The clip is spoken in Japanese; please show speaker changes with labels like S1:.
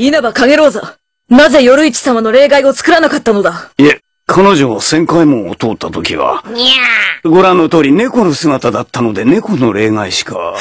S1: 稲葉ろう座、なぜ夜市様の例外を作らなかったのだ
S2: いえ、彼女は千回門を通った時は、
S1: にゃ
S2: ーご覧の通り猫の姿だったので猫の例外しか。夜